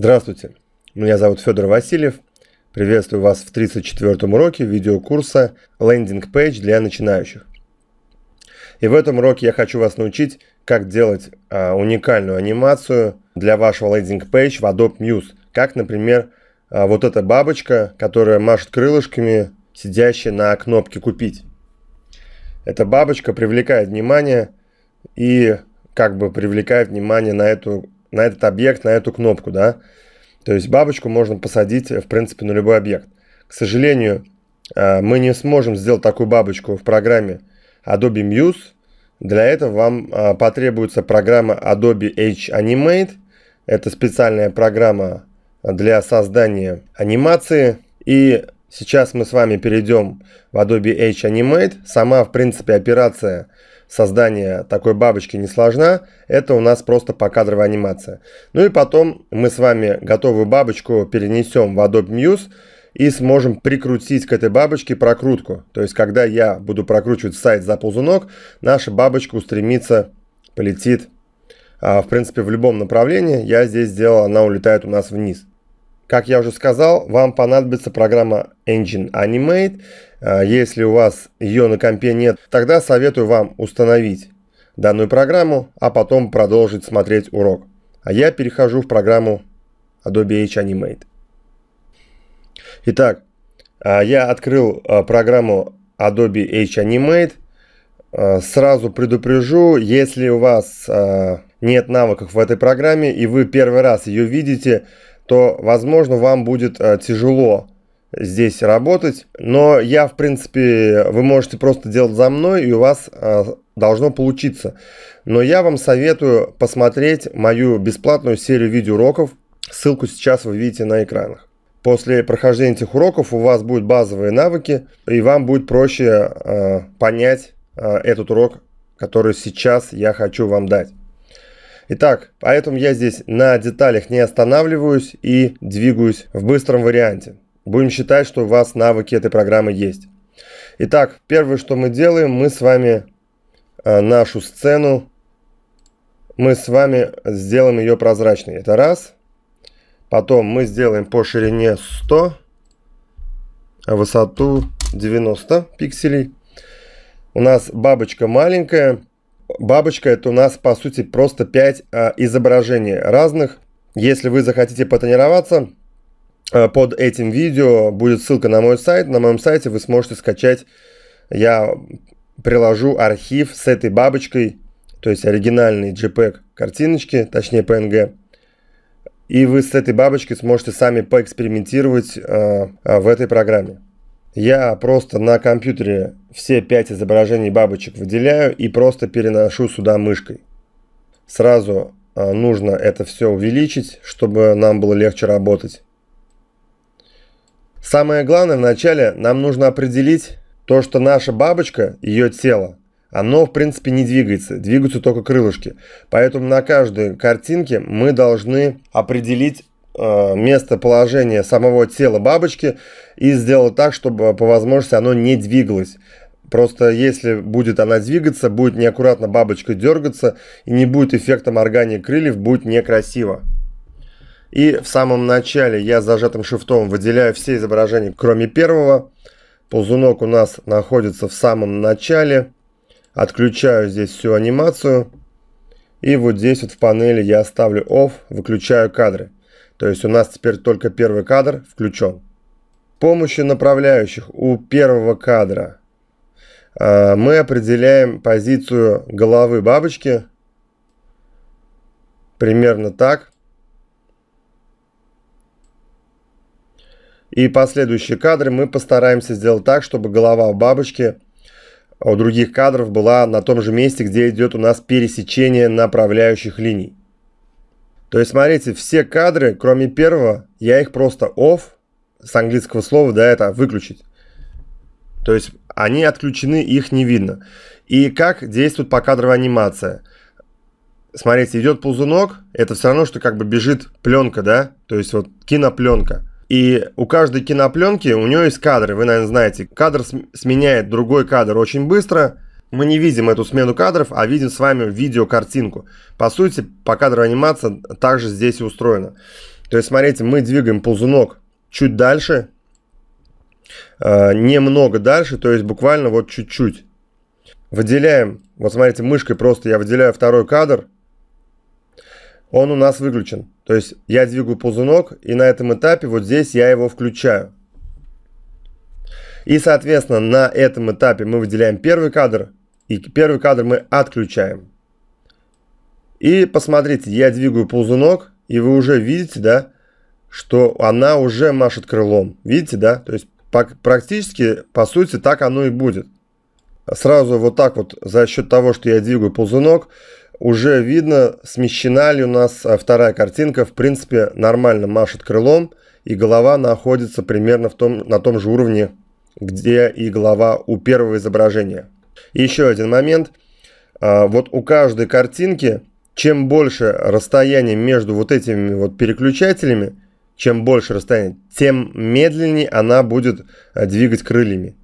Здравствуйте, меня зовут Федор Васильев. Приветствую вас в 34-м уроке видеокурса «Лендинг пейдж для начинающих». И в этом уроке я хочу вас научить, как делать а, уникальную анимацию для вашего лендинг пейдж в Adobe Muse. Как, например, а, вот эта бабочка, которая машет крылышками, сидящая на кнопке «Купить». Эта бабочка привлекает внимание и как бы привлекает внимание на эту на этот объект, на эту кнопку, да. То есть бабочку можно посадить, в принципе, на любой объект. К сожалению, э, мы не сможем сделать такую бабочку в программе Adobe Muse. Для этого вам э, потребуется программа Adobe H Animate. Это специальная программа для создания анимации. И сейчас мы с вами перейдем в Adobe H Animate. Сама, в принципе, операция создание такой бабочки не сложна. Это у нас просто покадровая анимация. Ну и потом мы с вами готовую бабочку перенесем в Adobe Muse и сможем прикрутить к этой бабочке прокрутку. То есть, когда я буду прокручивать сайт за ползунок, наша бабочка устремится, полетит, а, в принципе, в любом направлении. Я здесь сделал, она улетает у нас вниз. Как я уже сказал, вам понадобится программа Engine Animate. А, если у вас ее на компе нет, тогда советую вам установить данную программу, а потом продолжить смотреть урок. А я перехожу в программу Adobe H Animate. Итак, а, я открыл а, программу Adobe H Animate. Сразу предупрежу, если у вас нет навыков в этой программе и вы первый раз ее видите – то, возможно, вам будет э, тяжело здесь работать. Но я, в принципе, вы можете просто делать за мной, и у вас э, должно получиться. Но я вам советую посмотреть мою бесплатную серию видеоуроков. Ссылку сейчас вы видите на экранах. После прохождения этих уроков у вас будут базовые навыки, и вам будет проще э, понять э, этот урок, который сейчас я хочу вам дать. Итак, поэтому я здесь на деталях не останавливаюсь и двигаюсь в быстром варианте. Будем считать, что у вас навыки этой программы есть. Итак, первое, что мы делаем, мы с вами э, нашу сцену, мы с вами сделаем ее прозрачной. Это раз. Потом мы сделаем по ширине 100, а высоту 90 пикселей. У нас бабочка маленькая, бабочка это у нас по сути просто 5 а, изображений разных. Если вы захотите потренироваться, а, под этим видео будет ссылка на мой сайт. На моем сайте вы сможете скачать, я приложу архив с этой бабочкой, то есть оригинальный JPEG картиночки, точнее PNG. И вы с этой бабочкой сможете сами поэкспериментировать а, в этой программе. Я просто на компьютере все пять изображений бабочек выделяю и просто переношу сюда мышкой. Сразу а, нужно это все увеличить, чтобы нам было легче работать. Самое главное вначале нам нужно определить то, что наша бабочка, ее тело, оно в принципе не двигается, двигаются только крылышки. Поэтому на каждой картинке мы должны определить э, местоположение самого тела бабочки и сделал так, чтобы по возможности оно не двигалось. Просто если будет она двигаться, будет неаккуратно бабочка дергаться и не будет эффектом моргания крыльев, будет некрасиво. И в самом начале я зажатым шифтом выделяю все изображения, кроме первого. Ползунок у нас находится в самом начале. Отключаю здесь всю анимацию. И вот здесь вот в панели я ставлю off, выключаю кадры. То есть у нас теперь только первый кадр включен. Помощью направляющих у первого кадра а, мы определяем позицию головы бабочки примерно так. И последующие кадры мы постараемся сделать так, чтобы голова бабочки а у других кадров была на том же месте, где идет у нас пересечение направляющих линий. То есть, смотрите, все кадры, кроме первого, я их просто off, с английского слова, да, это выключить. То есть, они отключены, их не видно. И как действует покадровая анимация? Смотрите, идет ползунок, это все равно, что как бы бежит пленка, да? То есть, вот кинопленка. И у каждой кинопленки у нее есть кадры, вы, наверное, знаете. Кадр сменяет другой кадр очень быстро – мы не видим эту смену кадров, а видим с вами видеокартинку. По сути, по кадровой анимация также здесь и устроена. То есть, смотрите, мы двигаем ползунок чуть дальше, э, немного дальше, то есть буквально вот чуть-чуть. Выделяем, вот смотрите, мышкой просто я выделяю второй кадр, он у нас выключен. То есть я двигаю ползунок, и на этом этапе вот здесь я его включаю. И, соответственно, на этом этапе мы выделяем первый кадр, и первый кадр мы отключаем. И посмотрите, я двигаю ползунок, и вы уже видите, да, что она уже машет крылом. Видите, да? То есть практически, по сути, так оно и будет. Сразу вот так вот, за счет того, что я двигаю ползунок, уже видно, смещена ли у нас а, вторая картинка. В принципе, нормально машет крылом, и голова находится примерно в том, на том же уровне, где и голова у первого изображения еще один момент. А, вот у каждой картинки, чем больше расстояние между вот этими вот переключателями, чем больше расстояние, тем медленнее она будет а, двигать крыльями.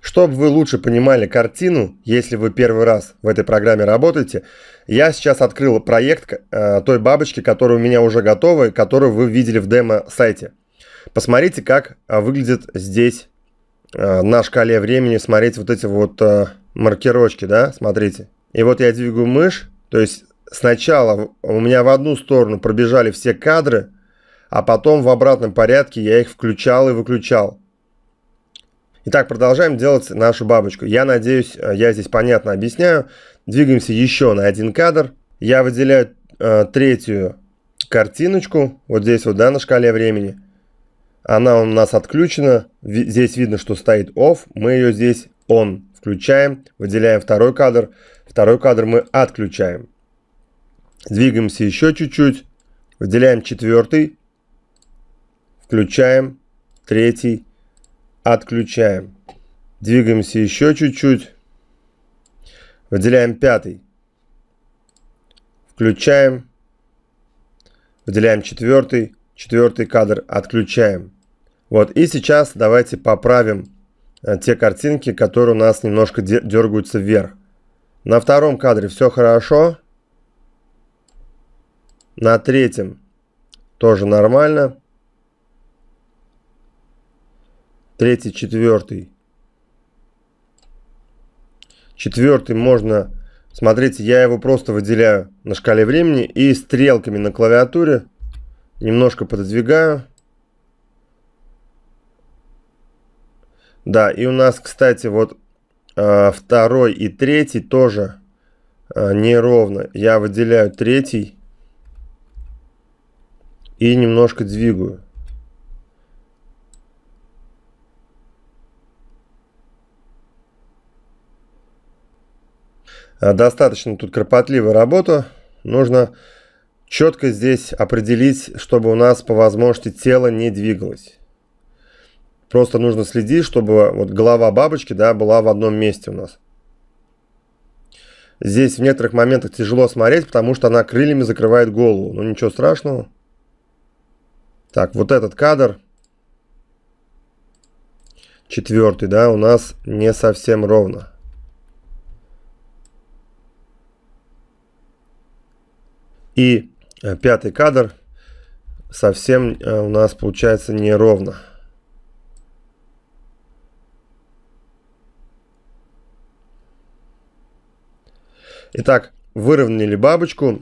Чтобы вы лучше понимали картину, если вы первый раз в этой программе работаете, я сейчас открыл проект а, той бабочки, которая у меня уже готова, которую вы видели в демо-сайте. Посмотрите, как выглядит здесь Э, на шкале времени смотреть вот эти вот э, маркировочки, да, смотрите. И вот я двигаю мышь, то есть сначала у меня в одну сторону пробежали все кадры, а потом в обратном порядке я их включал и выключал. Итак, продолжаем делать нашу бабочку. Я надеюсь, э, я здесь понятно объясняю. Двигаемся еще на один кадр. Я выделяю э, третью картиночку, вот здесь вот, да, на шкале времени – она у нас отключена. Здесь видно, что стоит off. Мы ее здесь on включаем. Выделяем второй кадр. Второй кадр мы отключаем. Двигаемся еще чуть-чуть. Выделяем четвертый. Включаем. Третий. Отключаем. Двигаемся еще чуть-чуть. Выделяем пятый. Включаем. Выделяем четвертый. Четвертый кадр отключаем. Вот, и сейчас давайте поправим э, те картинки, которые у нас немножко дергаются вверх. На втором кадре все хорошо. На третьем тоже нормально. Третий, четвертый. Четвертый можно... Смотрите, я его просто выделяю на шкале времени и стрелками на клавиатуре немножко пододвигаю. Да, и у нас, кстати, вот э, второй и третий тоже э, неровно. Я выделяю третий и немножко двигаю. Э, достаточно тут кропотливая работа. Нужно четко здесь определить, чтобы у нас по возможности тело не двигалось. Просто нужно следить, чтобы вот голова бабочки да, была в одном месте у нас. Здесь в некоторых моментах тяжело смотреть, потому что она крыльями закрывает голову. Но ну, ничего страшного. Так, вот этот кадр. Четвертый, да, у нас не совсем ровно. И э, пятый кадр совсем э, у нас получается неровно. ровно. Итак, выровняли бабочку.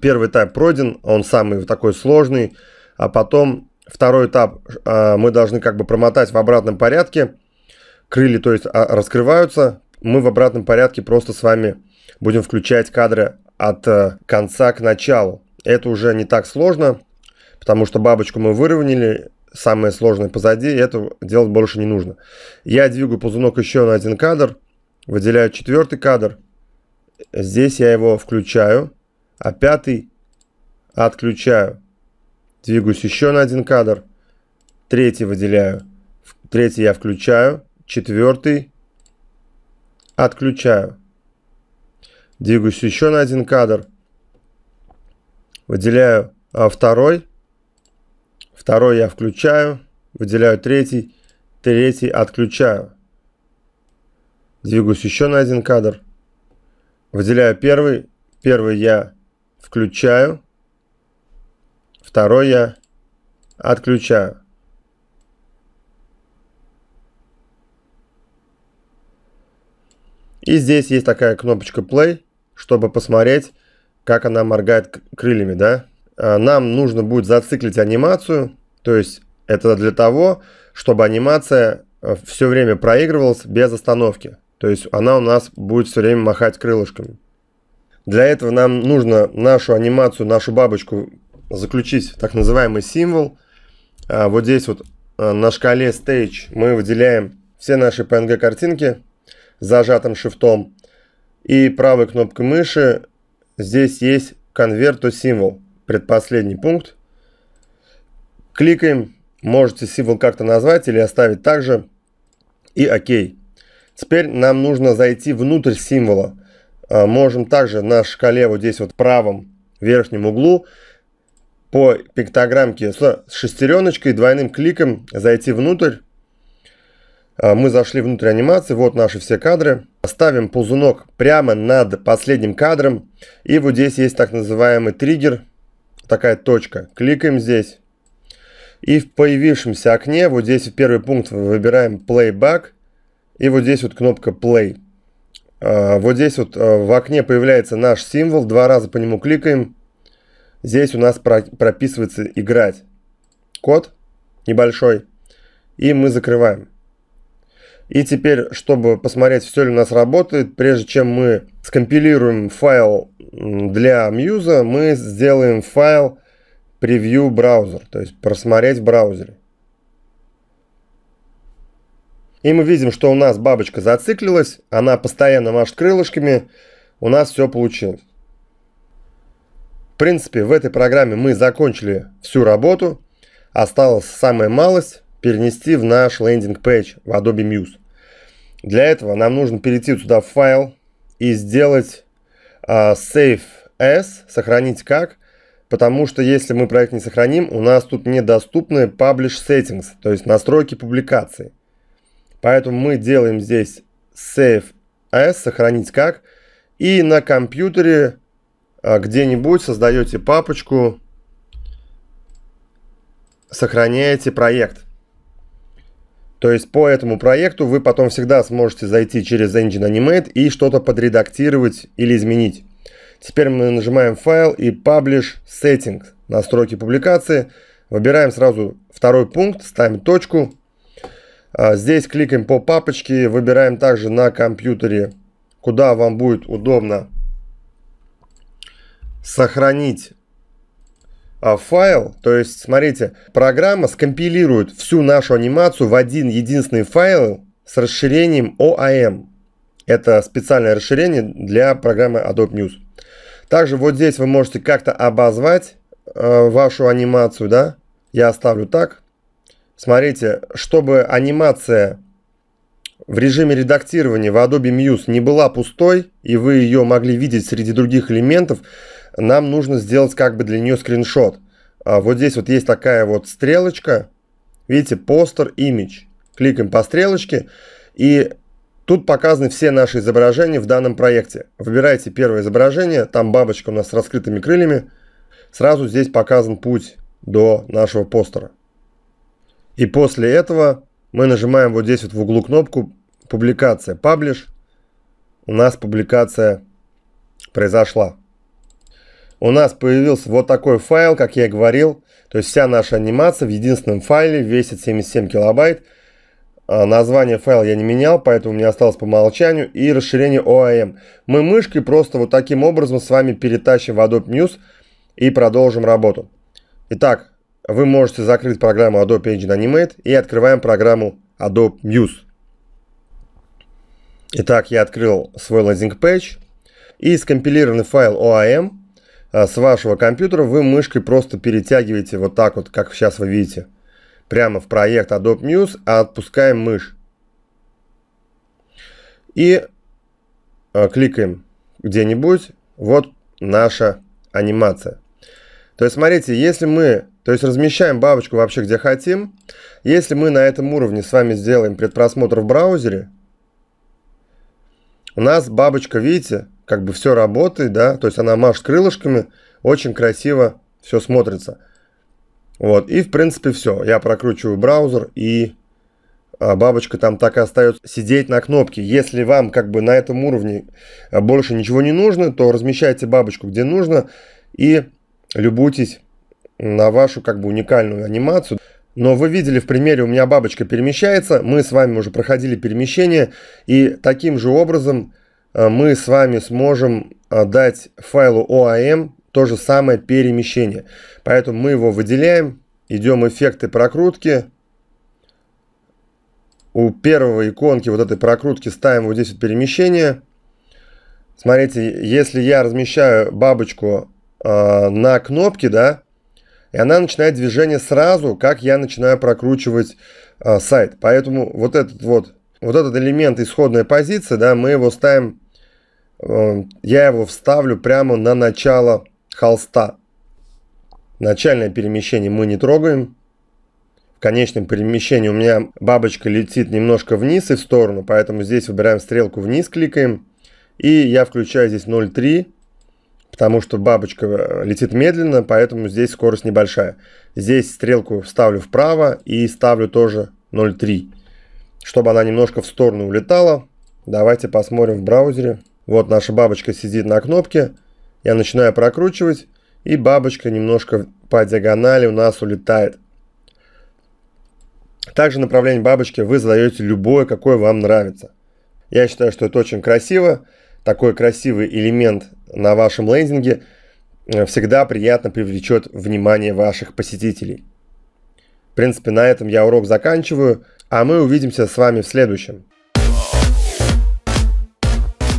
Первый этап пройден, он самый такой сложный. А потом второй этап э, мы должны как бы промотать в обратном порядке. Крылья, то есть, а, раскрываются. Мы в обратном порядке просто с вами будем включать кадры от э, конца к началу. Это уже не так сложно, потому что бабочку мы выровняли, самое сложное позади, и это делать больше не нужно. Я двигаю ползунок еще на один кадр, выделяю четвертый кадр – Здесь я его включаю, а пятый отключаю. Двигаюсь еще на один кадр. Третий выделяю. Третий я включаю. Четвертый отключаю. Двигаюсь еще на один кадр. Выделяю а, второй. Второй я включаю. Выделяю третий. Третий отключаю. Двигаюсь еще на один кадр. Выделяю первый. Первый я включаю. Второй я отключаю. И здесь есть такая кнопочка play, чтобы посмотреть, как она моргает крыльями, да. А, нам нужно будет зациклить анимацию, то есть это для того, чтобы анимация э, все время проигрывалась без остановки. То есть она у нас будет все время махать крылышками. Для этого нам нужно нашу анимацию, нашу бабочку заключить в так называемый символ. А вот здесь вот а, на шкале Stage мы выделяем все наши PNG-картинки зажатым шифтом. И правой кнопкой мыши здесь есть Convert to символ. предпоследний пункт. Кликаем, можете символ как-то назвать или оставить также. И ОК. Теперь нам нужно зайти внутрь символа. А, можем также на шкале вот здесь вот в правом верхнем углу по пиктограммке с шестереночкой двойным кликом зайти внутрь. А, мы зашли внутрь анимации, вот наши все кадры. Ставим ползунок прямо над последним кадром. И вот здесь есть так называемый триггер, такая точка. Кликаем здесь. И в появившемся окне, вот здесь в первый пункт выбираем Playback. И вот здесь вот кнопка Play. А, вот здесь вот а, в окне появляется наш символ. Два раза по нему кликаем. Здесь у нас прописывается «Играть». Код небольшой. И мы закрываем. И теперь, чтобы посмотреть, все ли у нас работает, прежде чем мы скомпилируем файл для Muse, мы сделаем файл Preview Browser, то есть просмотреть в браузере. И мы видим, что у нас бабочка зациклилась, она постоянно машет крылышками, у нас все получилось. В принципе, в этой программе мы закончили всю работу. Осталась самая малость перенести в наш лендинг-пейдж в Adobe Muse. Для этого нам нужно перейти сюда в файл и сделать э, save as, сохранить как, потому что если мы проект не сохраним, у нас тут недоступны publish settings, то есть настройки публикации. Поэтому мы делаем здесь save S сохранить как. И на компьютере а, где-нибудь создаете папочку, сохраняете проект. То есть по этому проекту вы потом всегда сможете зайти через Engine Animate и что-то подредактировать или изменить. Теперь мы нажимаем файл и Publish Settings, настройки публикации. Выбираем сразу второй пункт, ставим точку, а, здесь кликаем по папочке, выбираем также на компьютере, куда вам будет удобно сохранить а, файл, то есть, смотрите, программа скомпилирует всю нашу анимацию в один единственный файл с расширением OAM. Это специальное расширение для программы Adobe News. Также вот здесь вы можете как-то обозвать э, вашу анимацию, да? Я оставлю так. Смотрите, чтобы анимация в режиме редактирования в Adobe Muse не была пустой, и вы ее могли видеть среди других элементов, нам нужно сделать как бы для нее скриншот. А вот здесь вот есть такая вот стрелочка. Видите, постер, image. Кликаем по стрелочке, и тут показаны все наши изображения в данном проекте. Выбирайте первое изображение, там бабочка у нас с раскрытыми крыльями. Сразу здесь показан путь до нашего постера. И после этого мы нажимаем вот здесь вот в углу кнопку «Публикация», «Publish». У нас публикация произошла. У нас появился вот такой файл, как я и говорил. То есть вся наша анимация в единственном файле весит 77 килобайт. А, название файла я не менял, поэтому мне осталось по умолчанию. И расширение OAM. Мы мышкой просто вот таким образом с вами перетащим в Adobe News и продолжим работу. Итак, вы можете закрыть программу Adobe Engine Animate и открываем программу Adobe Muse. Итак, я открыл свой лендинг пейдж и скомпилированный файл OAM а, с вашего компьютера вы мышкой просто перетягиваете вот так вот, как сейчас вы видите, прямо в проект Adobe Muse, а отпускаем мышь. И а, кликаем где-нибудь, вот наша анимация. То есть, смотрите, если мы, то есть размещаем бабочку вообще где хотим, если мы на этом уровне с вами сделаем предпросмотр в браузере, у нас бабочка, видите, как бы все работает, да, то есть она машет крылышками, очень красиво все смотрится. Вот, и в принципе все. Я прокручиваю браузер, и а, бабочка там так и остается сидеть на кнопке. Если вам как бы на этом уровне а, больше ничего не нужно, то размещайте бабочку где нужно, и любуйтесь на вашу как бы уникальную анимацию. Но вы видели в примере, у меня бабочка перемещается, мы с вами уже проходили перемещение, и таким же образом э, мы с вами сможем э, дать файлу OAM а эм то же самое перемещение. Поэтому мы его выделяем, идем эффекты прокрутки. У первого иконки вот этой прокрутки ставим вот здесь вот перемещение. Смотрите, если я размещаю бабочку э, на кнопки, да, и она начинает движение сразу, как я начинаю прокручивать э, сайт. Поэтому вот этот вот, вот этот элемент исходная позиция, да, мы его ставим, э, я его вставлю прямо на начало холста. Начальное перемещение мы не трогаем. В конечном перемещении у меня бабочка летит немножко вниз и в сторону, поэтому здесь выбираем стрелку вниз, кликаем. И я включаю здесь 0.3 потому что бабочка э, летит медленно, поэтому здесь скорость небольшая. Здесь стрелку ставлю вправо и ставлю тоже 0.3, чтобы она немножко в сторону улетала. Давайте посмотрим в браузере. Вот наша бабочка сидит на кнопке. Я начинаю прокручивать, и бабочка немножко по диагонали у нас улетает. Также направление бабочки вы задаете любое, какое вам нравится. Я считаю, что это очень красиво. Такой красивый элемент на вашем лендинге э, всегда приятно привлечет внимание ваших посетителей. В принципе, на этом я урок заканчиваю, а мы увидимся с вами в следующем.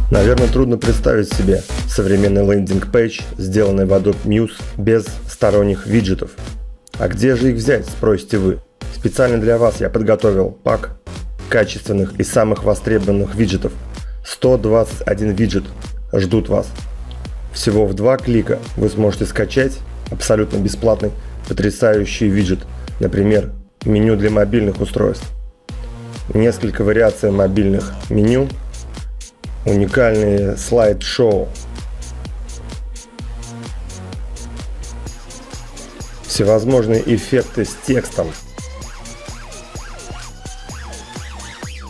Наверное, трудно представить себе современный лендинг-пейдж, сделанный в Adobe Muse без сторонних виджетов. А где же их взять, спросите вы? Специально для вас я подготовил пак качественных и самых востребованных виджетов. 121 виджет ждут вас. Всего в два клика вы сможете скачать абсолютно бесплатный потрясающий виджет, например, меню для мобильных устройств. Несколько вариаций мобильных меню, уникальные слайд-шоу. Всевозможные эффекты с текстом.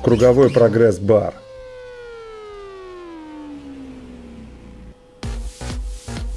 Круговой прогресс-бар –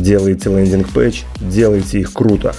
делаете лендинг-пэч, делайте их круто.